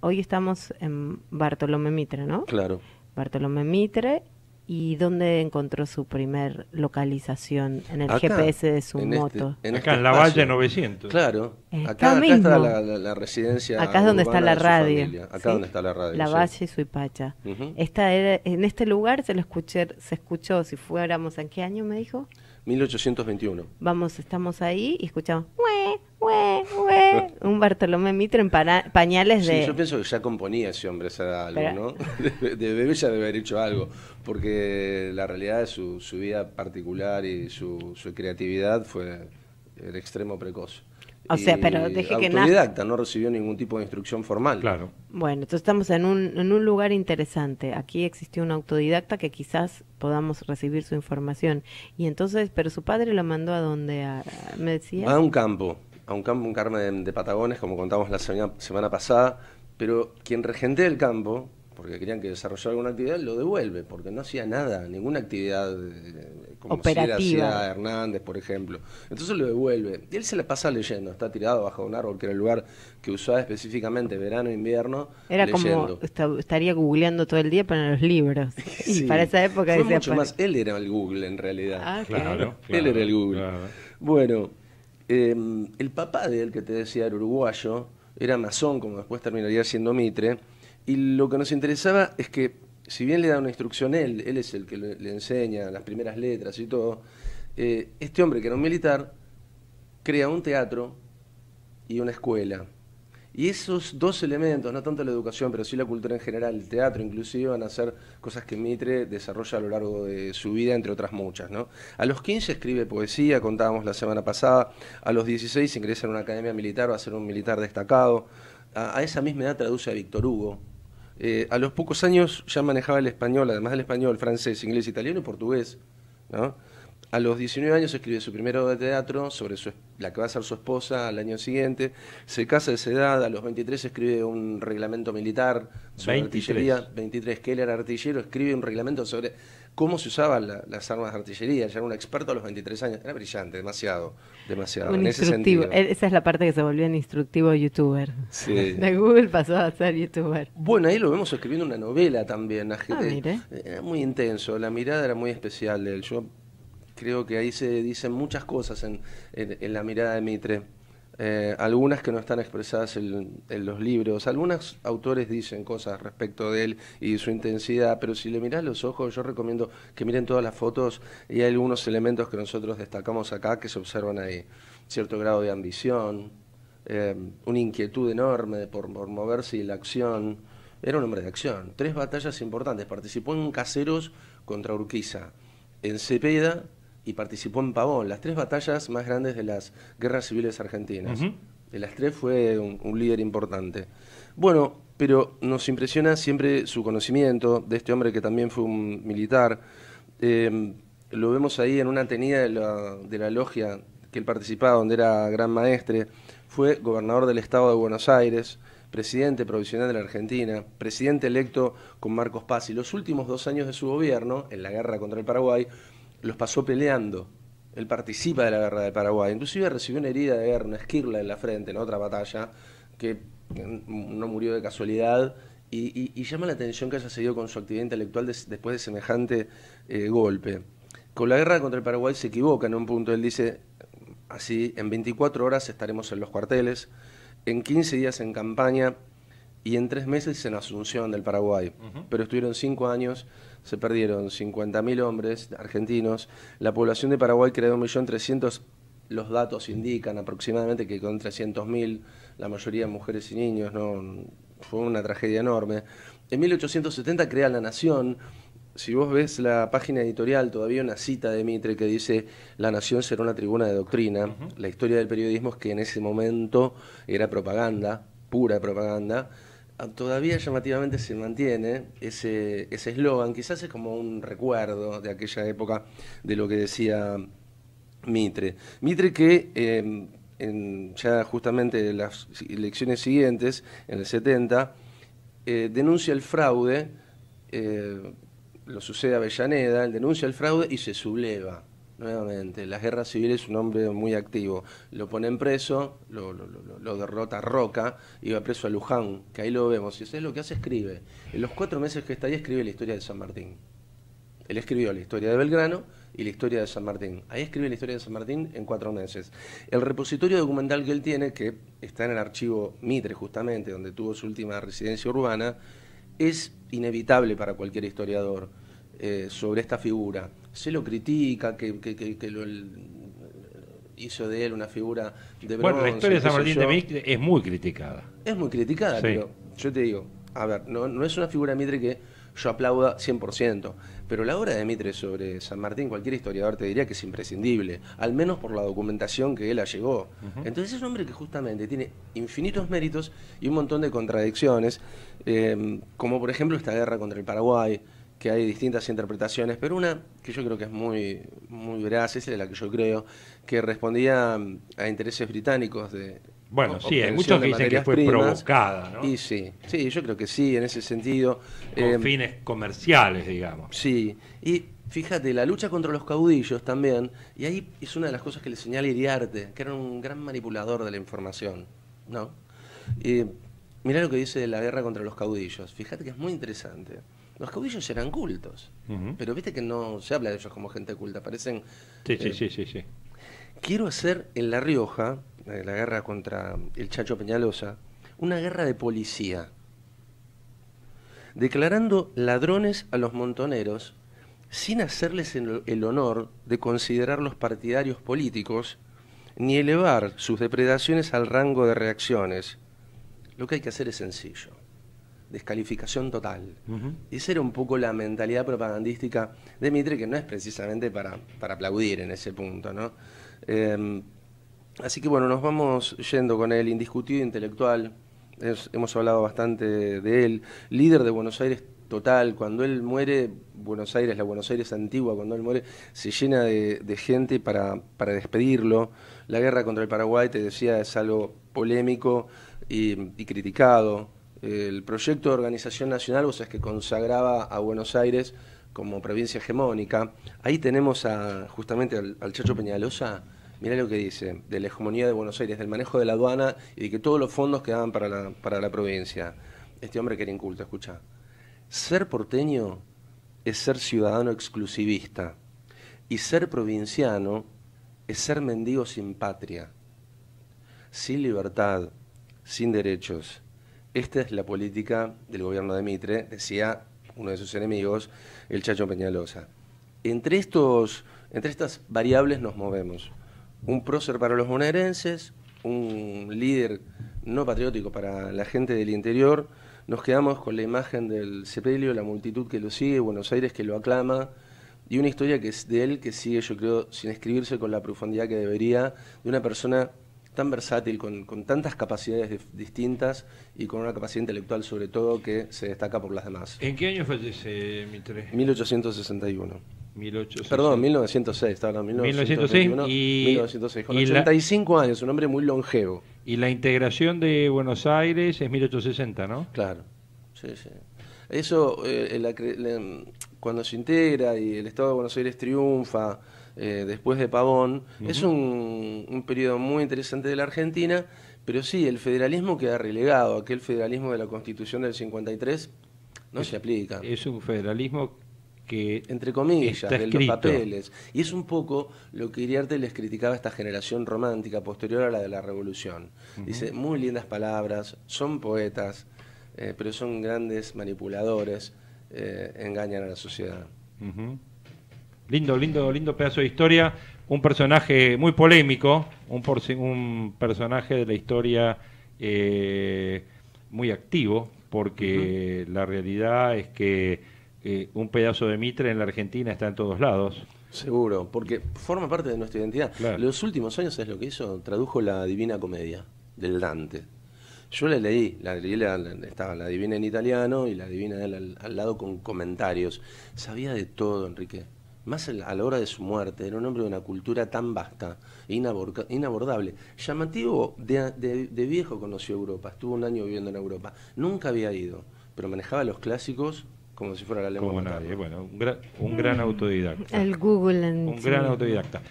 Hoy estamos en Bartolomé Mitre, ¿no? Claro. Bartolomé Mitre. ¿Y dónde encontró su primer localización en el GPS de su este, moto? Este acá, en la Valle 900. Claro. acá, está la, la, la, residencia. Acá es donde está la radio. Acá donde está la radio. La Valle y Suipacha. Esta en este lugar se lo escuché, se escuchó, si fuéramos, ¿en qué año me dijo? 1821. Vamos, estamos ahí y escuchamos un Bartolomé Mitre en pañales de... yo pienso que ya componía ese hombre esa algo, ¿no? De, bebé ya debe haber hecho algo, porque la realidad de su, vida particular y su, creatividad fue el extremo precoz. O sea, pero deje que Autodidacta, no recibió ningún tipo de instrucción formal. Claro. Bueno, entonces estamos en un, en un lugar interesante. Aquí existió un autodidacta que quizás podamos recibir su información. Y entonces, pero su padre lo mandó a donde me decía. A un campo a un campo, un carmen de, patagones, como contamos la semana, pasada, pero quien regente el campo, porque querían que desarrollara alguna actividad, lo devuelve, porque no hacía nada, ninguna actividad eh, como Operativa. si hacía Hernández, por ejemplo. Entonces lo devuelve. Y él se le pasa leyendo, está tirado bajo un árbol, que era el lugar que usaba específicamente verano e invierno. Era como estaría googleando todo el día para los libros. Y para esa época mucho más. Él era el Google en realidad. Ah, claro. Él era el Google. Bueno. Em, el papá de él, que te decía, era uruguayo, era masón, como después terminaría siendo Mitre, y lo que nos interesaba es que, si bien le da una instrucción él, él es el que le, enseña las primeras letras y todo, eh, este hombre que era un militar crea un teatro y una escuela. Y esos dos elementos, no tanto la educación, pero sí la cultura en general, el teatro inclusive, van a ser cosas que Mitre desarrolla a lo largo de su vida, entre otras muchas. ¿no? A los 15 escribe poesía, contábamos la semana pasada, a los 16 ingresa en una academia militar, va a ser un militar destacado, a, esa misma edad traduce a Víctor Hugo. Eh, a los pocos años ya manejaba el español, además del español, francés, inglés, italiano y portugués. ¿no? A los 19 años escribe su primero de teatro sobre la que va a ser su esposa al año siguiente. Se casa de esa edad, a los 23 escribe un reglamento militar sobre 23. artillería. 23, que él era artillero, escribe un reglamento sobre cómo se usaban las armas de artillería. Ya era un experto a los 23 años. Era brillante, demasiado, demasiado. Un instructivo. E-, esa es la parte que se volvió en instructivo youtuber. Sí. De Google pasó a ser youtuber. Bueno, ahí lo vemos escribiendo una novela también. Ah, mire. Eh, era muy intenso, la mirada era muy especial de él. Yo creo que ahí se dicen muchas cosas en, la mirada de Mitre. Eh, algunas que no están expresadas en, los libros, algunos autores dicen cosas respecto de él y su intensidad, pero si le mirás los ojos, yo recomiendo que miren todas las fotos y hay algunos elementos que nosotros destacamos acá que se observan ahí. Cierto grado de ambición, eh, una inquietud enorme por, por moverse y la acción. Era un hombre de acción. Tres batallas importantes. Participó en Caseros contra Urquiza, en Cepeda y participó en Pavón, las tres batallas más grandes de las guerras civiles argentinas. De las tres fue un, líder importante. Bueno, pero nos impresiona siempre su conocimiento de este hombre que también fue un militar. Em, lo vemos ahí en una tenida de la, de la logia que él participaba, donde era gran maestre. Fue gobernador del estado de Buenos Aires, presidente provisional de la Argentina, presidente electo con Marcos Paz. Y los últimos dos años de su gobierno, en la guerra contra el Paraguay, los pasó peleando. Él participa de la guerra de Paraguay. Inclusive recibió una herida de guerra, una esquirla en la frente en otra batalla, que no murió de casualidad. Y, llama la atención que haya seguido con su actividad intelectual después de semejante eh, golpe. Con la guerra contra el Paraguay se equivoca en un punto. Él dice, así, en 24 horas estaremos en los cuarteles, en 15 días en campaña y en tres meses en Asunción del Paraguay. Pero estuvieron cinco años, se perdieron 50.000 hombres argentinos. La población de Paraguay creó 1.300.000, los datos indican aproximadamente que con 300.000, la mayoría mujeres y niños, no fue una tragedia enorme. En 1870 crea La Nación. Si vos ves la página editorial, todavía una cita de Mitre que dice, La Nación será una tribuna de doctrina. La historia del periodismo es que en ese momento era propaganda, pura propaganda todavía llamativamente se mantiene ese eslogan, quizás es como un recuerdo de aquella época de lo que decía Mitre. Mitre que em, en ya justamente en las elecciones siguientes, en el 70, eh, denuncia el fraude, eh, lo sucede a Avellaneda, denuncia el fraude y se subleva. Nuevamente, la guerra civil es un hombre muy activo. Lo pone en preso, lo, derrota Roca, iba preso a Luján, que ahí lo vemos. Y eso es lo que hace, escribe. En los cuatro meses que está ahí, escribe la historia de San Martín. Él escribió la historia de Belgrano y la historia de San Martín. Ahí escribe la historia de San Martín en cuatro meses. El repositorio documental que él tiene, que está en el archivo Mitre justamente, donde tuvo su última residencia urbana, es inevitable para cualquier historiador eh, sobre esta figura se lo critica, que, que, que, lo, hizo de él una figura de bronce. Bueno, la historia de San Martín de Mitre es muy criticada. Es muy criticada, pero yo te digo, a ver, no, no es una figura de Mitre que yo aplauda 100%, pero la obra de Mitre sobre San Martín, cualquier historiador te diría que es imprescindible, al menos por la documentación que él allegó. Entonces es un hombre que justamente tiene infinitos méritos y un montón de contradicciones, eh, como por ejemplo esta guerra contra el Paraguay, que hay distintas interpretaciones, pero una que yo creo que es muy, muy veraz, esa es la que yo creo, que respondía a intereses británicos de... Bueno, sí, hay muchos que dicen que fue provocada, ¿no? Y sí, sí, yo creo que sí, en ese sentido. Con eh, fines comerciales, digamos. Sí, y fíjate, la lucha contra los caudillos también, y ahí es una de las cosas que le señala Iriarte, que era un gran manipulador de la información, ¿no? Y mirá lo que dice de la guerra contra los caudillos, fíjate que es muy interesante los caudillos eran cultos. Pero viste que no se habla de ellos como gente culta, parecen... Sí, sí, eh, sí, sí, sí, Quiero hacer en La Rioja, eh, la guerra contra el Chacho Peñalosa, una guerra de policía, declarando ladrones a los montoneros sin hacerles el, el honor de considerarlos partidarios políticos ni elevar sus depredaciones al rango de reacciones. Lo que hay que hacer es sencillo descalificación total. Y Esa era un poco la mentalidad propagandística de Mitre, que no es precisamente para, aplaudir en ese punto, ¿no? Em, así que bueno, nos vamos yendo con el indiscutido intelectual, hemos hablado bastante de él, líder de Buenos Aires total, cuando él muere, Buenos Aires, la Buenos Aires antigua, cuando él muere, se llena de, gente para, despedirlo. La guerra contra el Paraguay, te decía, es algo polémico y criticado el proyecto de organización nacional, o sea, que consagraba a Buenos Aires como provincia hegemónica. Ahí tenemos a, justamente al, Chacho Peñalosa, Mira lo que dice, de la hegemonía de Buenos Aires, del manejo de la aduana y de que todos los fondos quedaban para la, para la provincia. Este hombre que era inculto, escucha. Ser porteño es ser ciudadano exclusivista y ser provinciano es ser mendigo sin patria, sin libertad, sin derechos esta es la política del gobierno de Mitre, decía uno de sus enemigos, el Chacho Peñalosa. Entre, estos, entre estas variables nos movemos. Un prócer para los bonaerenses, un líder no patriótico para la gente del interior. Nos quedamos con la imagen del sepelio, la multitud que lo sigue, Buenos Aires que lo aclama, y una historia que es de él que sigue, yo creo, sin escribirse con la profundidad que debería, de una persona tan versátil, con, tantas capacidades distintas y con una capacidad intelectual sobre todo que se destaca por las demás. ¿En qué año fallece Mitre? 1861. Perdón, 1906, estaba hablando 1906 1906, con 85 años, un hombre muy longevo. Y la integración de Buenos Aires es 1860, ¿no? Claro, sí, sí. Eso, eh, mm, cuando se integra y el Estado de Buenos Aires triunfa, eh, después de Pavón. Es un, periodo muy interesante de la Argentina, pero sí, el federalismo queda relegado, aquel federalismo de la Constitución del 53 no se aplica. Es un federalismo que entre comillas, de los papeles. Y es un poco lo que Iriarte les criticaba a esta generación romántica posterior a la de la Revolución. Dice, muy lindas palabras, son poetas, eh, pero son grandes manipuladores, eh, engañan a la sociedad. Lindo, lindo, lindo pedazo de historia. Un personaje muy polémico, un, personaje de la historia eh, muy activo, porque la realidad es que eh, un pedazo de Mitre en la Argentina está en todos lados. Seguro, porque forma parte de nuestra identidad. Los últimos años es lo que hizo, tradujo la Divina Comedia del Dante. Yo la leí, la, estaba la Divina en italiano y la Divina al lado con comentarios. Sabía de todo, Enrique más a la hora de su muerte, era un hombre de una cultura tan vasta e inabordable. Llamativo, de, viejo conoció Europa, estuvo un año viviendo en Europa, nunca había ido, pero manejaba los clásicos como si fuera la lengua. Como nadie, bueno, un, gran, mm. autodidacta. El Google. Un gran autodidacta.